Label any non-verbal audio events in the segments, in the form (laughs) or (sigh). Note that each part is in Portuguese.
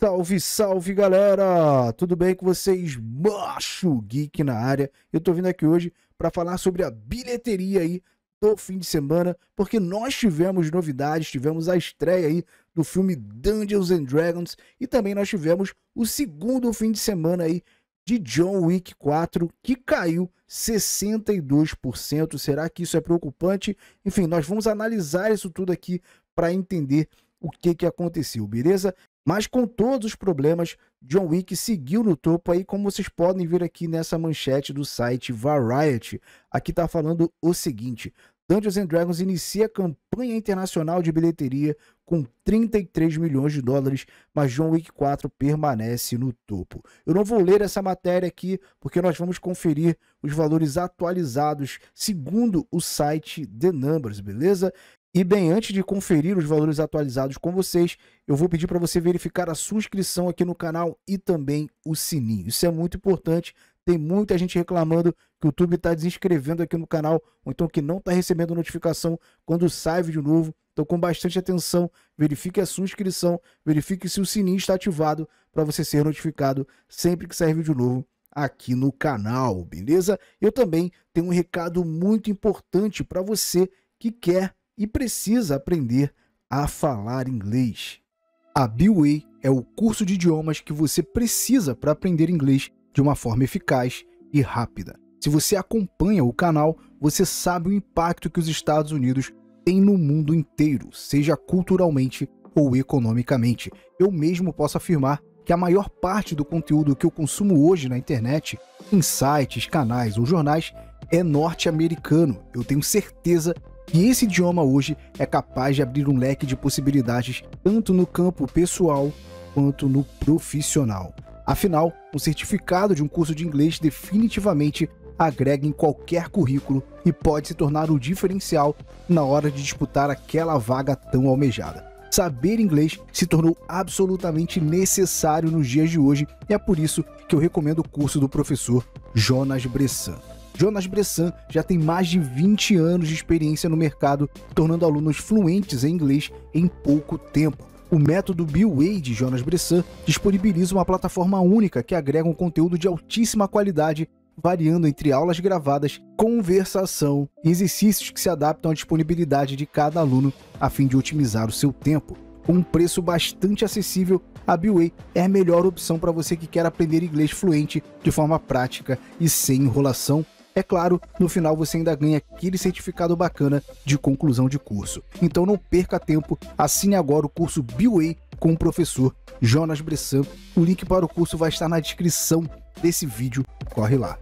Salve, salve galera! Tudo bem com vocês? Macho Geek na área. Eu tô vindo aqui hoje para falar sobre a bilheteria aí do fim de semana, porque nós tivemos novidades, tivemos a estreia aí do filme Dungeons and Dragons e também nós tivemos o segundo fim de semana aí de John Wick 4, que caiu 62%. Será que isso é preocupante? Enfim, nós vamos analisar isso tudo aqui para entender o que, que aconteceu, beleza? Mas com todos os problemas, John Wick seguiu no topo aí, como vocês podem ver aqui nessa manchete do site Variety. Aqui está falando o seguinte: Dungeons Dragons inicia campanha internacional de bilheteria com 33 milhões de dólares, mas John Wick 4 permanece no topo. Eu não vou ler essa matéria aqui, porque nós vamos conferir os valores atualizados segundo o site The Numbers, beleza? E bem, antes de conferir os valores atualizados com vocês, eu vou pedir para você verificar a sua inscrição aqui no canal e também o sininho. Isso é muito importante. Tem muita gente reclamando que o YouTube está desinscrevendo aqui no canal, ou então que não está recebendo notificação quando sai vídeo novo. Então, com bastante atenção, verifique a sua inscrição, verifique se o sininho está ativado para você ser notificado sempre que sair vídeo novo aqui no canal, beleza? Eu também tenho um recado muito importante para você que quer e precisa aprender a falar inglês. A B-Way é o curso de idiomas que você precisa para aprender inglês de uma forma eficaz e rápida. Se você acompanha o canal, você sabe o impacto que os Estados Unidos têm no mundo inteiro, seja culturalmente ou economicamente. Eu mesmo posso afirmar que a maior parte do conteúdo que eu consumo hoje na internet, em sites, canais ou jornais, é norte-americano. Eu tenho certeza e esse idioma hoje é capaz de abrir um leque de possibilidades tanto no campo pessoal quanto no profissional. Afinal, um certificado de um curso de inglês definitivamente agrega em qualquer currículo e pode se tornar o um diferencial na hora de disputar aquela vaga tão almejada. Saber inglês se tornou absolutamente necessário nos dias de hoje e é por isso que eu recomendo o curso do professor Jonas Bressan. Jonas Bressan já tem mais de 20 anos de experiência no mercado, tornando alunos fluentes em inglês em pouco tempo. O método Bill Way de Jonas Bressan disponibiliza uma plataforma única que agrega um conteúdo de altíssima qualidade, variando entre aulas gravadas, conversação e exercícios que se adaptam à disponibilidade de cada aluno a fim de otimizar o seu tempo. Com um preço bastante acessível, a Biway é a melhor opção para você que quer aprender inglês fluente de forma prática e sem enrolação, é claro, no final você ainda ganha aquele certificado bacana de conclusão de curso. Então não perca tempo, assine agora o curso Biway com o professor Jonas Bressan. O link para o curso vai estar na descrição desse vídeo. Corre lá.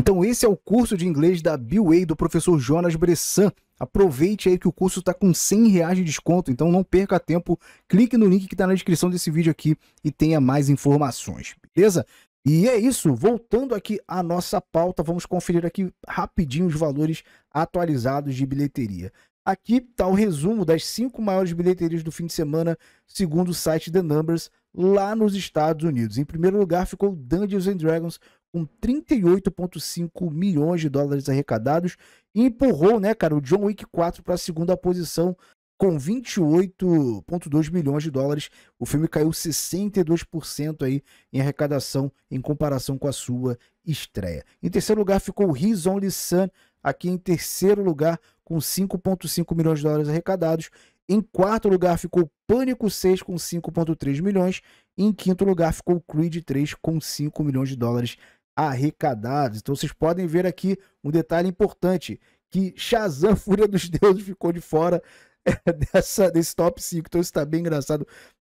Então esse é o curso de inglês da Biway do professor Jonas Bressan. Aproveite aí que o curso está com 100 reais de desconto, então não perca tempo. Clique no link que está na descrição desse vídeo aqui e tenha mais informações, beleza? E é isso, voltando aqui à nossa pauta, vamos conferir aqui rapidinho os valores atualizados de bilheteria. Aqui está o resumo das cinco maiores bilheterias do fim de semana, segundo o site The Numbers, lá nos Estados Unidos. Em primeiro lugar ficou Dungeons and Dragons com 38,5 milhões de dólares arrecadados e empurrou, né, cara, o John Wick 4 para a segunda posição com 28,2 milhões de dólares. O filme caiu 62% aí em arrecadação em comparação com a sua estreia. Em terceiro lugar ficou His Only Son, aqui em terceiro lugar com 5,5 milhões de dólares arrecadados. Em quarto lugar ficou Pânico 6 com 5,3 milhões. E em quinto lugar ficou Creed 3 com 5 milhões de dólares arrecadados. Então vocês podem ver aqui um detalhe importante que Shazam (laughs) Fúria dos Deuses ficou de fora (laughs) dessa, desse top 5. Então isso tá bem engraçado.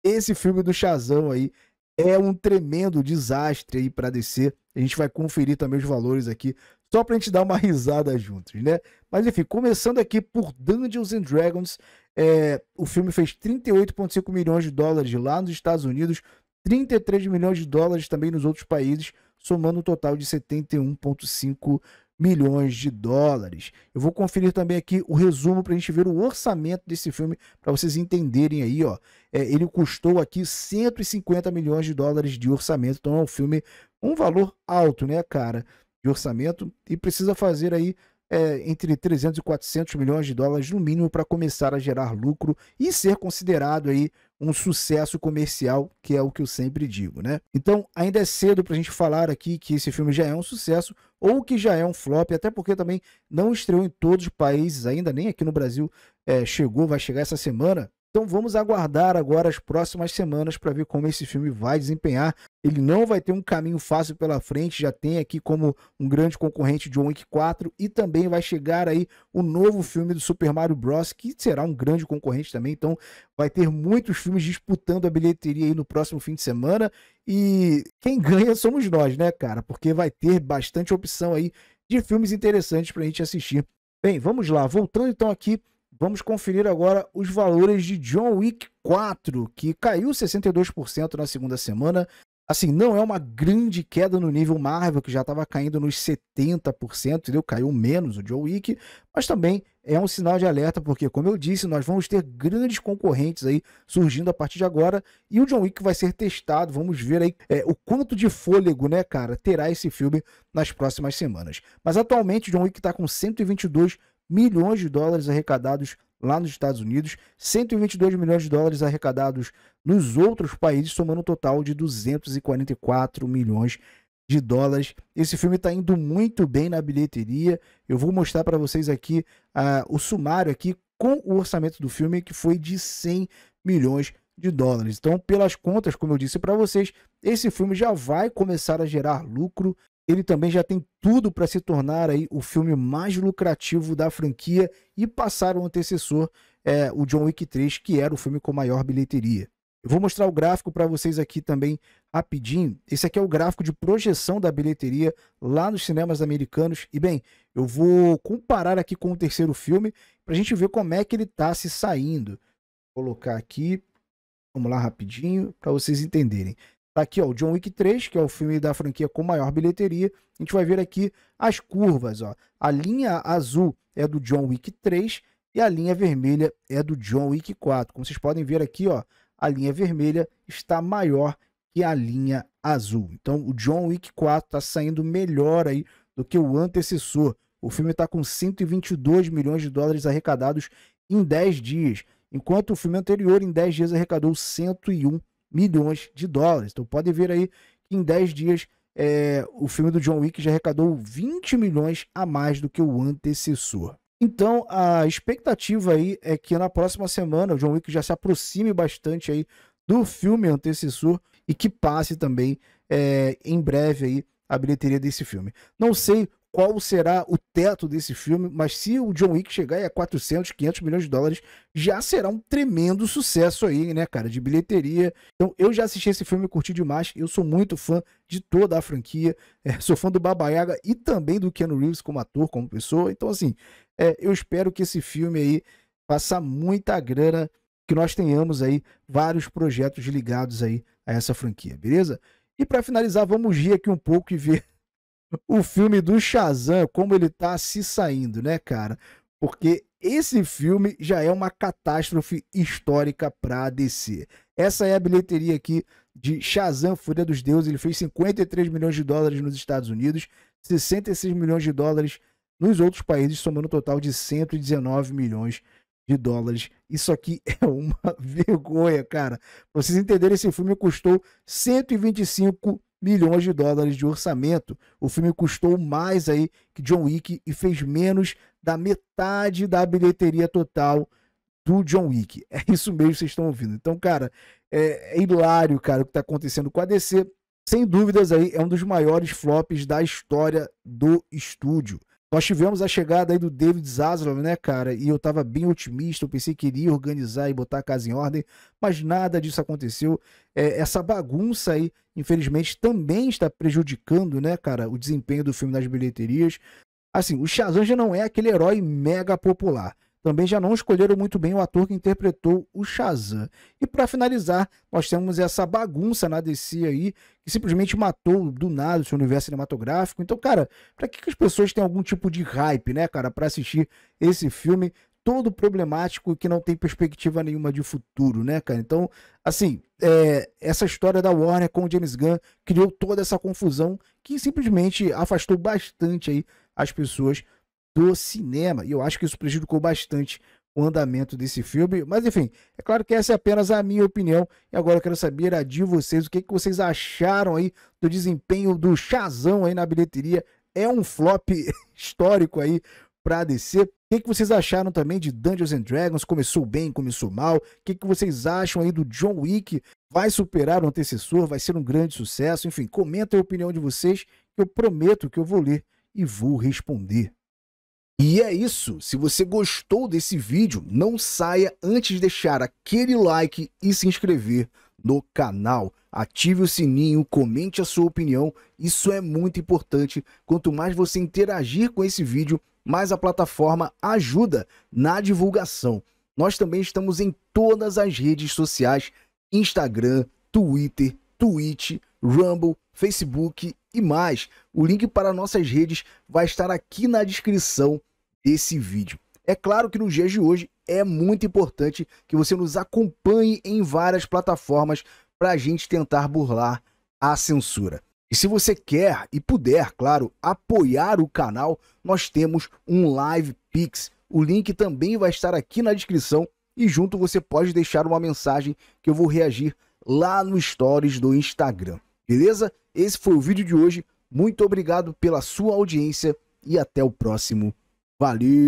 Esse filme do Chazão aí é um tremendo desastre aí para descer. A gente vai conferir também os valores aqui, só pra gente dar uma (laughs) risada juntos, né? Mas enfim, começando aqui por Dungeons and Dragons, é, o filme fez 38,5 milhões de dólares lá nos Estados Unidos, 33 milhões de dólares também nos outros países, somando um total de 71,5 milhões de dólares. Eu vou conferir também aqui o resumo para a gente ver o orçamento desse filme, para vocês entenderem aí, ó. É, ele custou aqui 150 milhões de dólares de orçamento, então é um filme, um valor alto, né, cara, de orçamento, e precisa fazer aí é, entre 300 e 400 milhões de dólares no mínimo para começar a gerar lucro e ser considerado aí um sucesso comercial, que é o que eu sempre digo, né? Então, ainda é cedo para a gente falar aqui que esse filme já é um sucesso ou que já é um flop, até porque também não estreou em todos os países ainda, nem aqui no Brasil é, chegou, vai chegar essa semana. Então vamos aguardar agora as próximas semanas para ver como esse filme vai desempenhar. Ele não vai ter um caminho fácil pela frente, já tem aqui como um grande concorrente John Wick 4 e também vai chegar aí o novo filme do Super Mario Bros, que será um grande concorrente também. Então vai ter muitos filmes disputando a bilheteria aí no próximo fim de semana e quem ganha somos nós, né, cara? Porque vai ter bastante opção aí de filmes interessantes para a gente assistir. Bem, vamos lá, voltando então aqui Vamos conferir agora os valores de John Wick 4, que caiu 62% na segunda semana. Assim, não é uma grande queda no nível Marvel, que já estava caindo nos 70%, entendeu? Caiu menos o John Wick, mas também é um sinal de alerta, porque, como eu disse, nós vamos ter grandes concorrentes aí surgindo a partir de agora, e o John Wick vai ser testado, vamos ver aí é, o quanto de fôlego, né, cara, terá esse filme nas próximas semanas. Mas atualmente o John Wick está com 122 milhões de dólares arrecadados lá nos Estados Unidos, 122 milhões de dólares arrecadados nos outros países, somando um total de 244 milhões de dólares. Esse filme está indo muito bem na bilheteria. Eu vou mostrar para vocês aqui uh, o sumário aqui com o orçamento do filme que foi de 100 milhões de dólares. Então, pelas contas, como eu disse para vocês, esse filme já vai começar a gerar lucro ele também já tem tudo para se tornar aí o filme mais lucrativo da franquia e passar o antecessor, é, o John Wick 3, que era o filme com maior bilheteria. Eu vou mostrar o gráfico para vocês aqui também rapidinho. Esse aqui é o gráfico de projeção da bilheteria lá nos cinemas americanos. E bem, eu vou comparar aqui com o terceiro filme para a gente ver como é que ele está se saindo. Vou colocar aqui, vamos lá rapidinho para vocês entenderem. Tá aqui, ó, o John Wick 3, que é o filme da franquia com maior bilheteria. A gente vai ver aqui as curvas, ó. A linha azul é do John Wick 3 e a linha vermelha é do John Wick 4. Como vocês podem ver aqui, ó, a linha vermelha está maior que a linha azul. Então, o John Wick 4 está saindo melhor aí do que o antecessor. O filme está com 122 milhões de dólares arrecadados em 10 dias, enquanto o filme anterior em 10 dias arrecadou 101 milhões milhões de dólares. Então podem ver aí que em 10 dias é, o filme do John Wick já arrecadou 20 milhões a mais do que o antecessor. Então a expectativa aí é que na próxima semana o John Wick já se aproxime bastante aí do filme antecessor e que passe também é, em breve aí a bilheteria desse filme. Não sei qual será o teto desse filme, mas se o John Wick chegar a 400, 500 milhões de dólares, já será um tremendo sucesso aí, né, cara, de bilheteria. Então, eu já assisti esse filme e curti demais. Eu sou muito fã de toda a franquia. É, sou fã do Baba Yaga e também do Keanu Reeves como ator, como pessoa. Então, assim, é, eu espero que esse filme aí faça muita grana, que nós tenhamos aí vários projetos ligados aí a essa franquia, beleza? E para finalizar, vamos rir aqui um pouco e ver o filme do Shazam, como ele tá se saindo, né, cara? Porque esse filme já é uma catástrofe histórica para DC. Essa é a bilheteria aqui de Shazam, Fúria dos Deuses. Ele fez 53 milhões de dólares nos Estados Unidos, 66 milhões de dólares nos outros países, somando um total de 119 milhões de dólares. Isso aqui (laughs) é uma vergonha, cara. Pra vocês entenderem, esse filme custou 125 milhões de dólares de orçamento. O filme custou mais aí que John Wick e fez menos da metade da bilheteria total do John Wick. (laughs) É isso mesmo que vocês estão ouvindo. Então, cara, é, é hilário, cara, o que está acontecendo com a DC. Sem dúvidas aí é um dos maiores flops da história do estúdio. Nós tivemos a chegada aí do David Zaslav, né, cara? E eu tava bem otimista, eu pensei que iria organizar e botar a casa em ordem, mas nada disso aconteceu. É, essa bagunça aí, infelizmente, também está prejudicando, né, cara, o desempenho do filme nas bilheterias. Assim, o Shazam já não é aquele herói mega popular também já não escolheram muito bem o ator que interpretou o Shazam. E para finalizar, nós temos essa bagunça na DC aí, que simplesmente matou do nada o seu universo cinematográfico. Então, cara, para que, que as pessoas têm algum tipo de hype, né, cara, para assistir esse filme todo problemático e que não tem perspectiva nenhuma de futuro, né, cara? Então, assim, é, essa história da Warner com o James Gunn criou toda essa confusão que simplesmente afastou bastante aí as pessoas do cinema. E eu acho que isso prejudicou bastante o andamento desse filme. Mas enfim, é claro que essa é apenas a minha opinião. E agora eu quero saber a de vocês, o que, que vocês acharam aí do desempenho do Chazão aí na bilheteria. É um flop (laughs) histórico aí para descer. O que, que vocês acharam também de Dungeons and Dragons? Começou bem, começou mal? O que, que vocês acham aí do John Wick? Vai superar o antecessor? Vai ser um grande sucesso? Enfim, comenta a opinião de vocês. Eu prometo que eu vou ler e vou responder. E é isso. Se você gostou desse vídeo, não saia antes de deixar aquele like e se inscrever no canal. Ative o sininho, comente a sua opinião. Isso é muito importante. Quanto mais você interagir com esse vídeo, mais a plataforma ajuda na divulgação. Nós também estamos em todas as redes sociais: Instagram, Twitter, Twitch, Rumble, Facebook e mais. O link para nossas redes vai estar aqui na descrição desse vídeo. É claro que nos dias de hoje é muito importante que você nos acompanhe em várias plataformas para a gente tentar burlar a censura. E se você quer e puder, claro, apoiar o canal, nós temos um Live Pix. O link também vai estar aqui na descrição e junto você pode deixar uma mensagem que eu vou reagir lá no Stories do Instagram. Beleza? Esse foi o vídeo de hoje. Muito obrigado pela sua audiência e até o próximo. Valeu!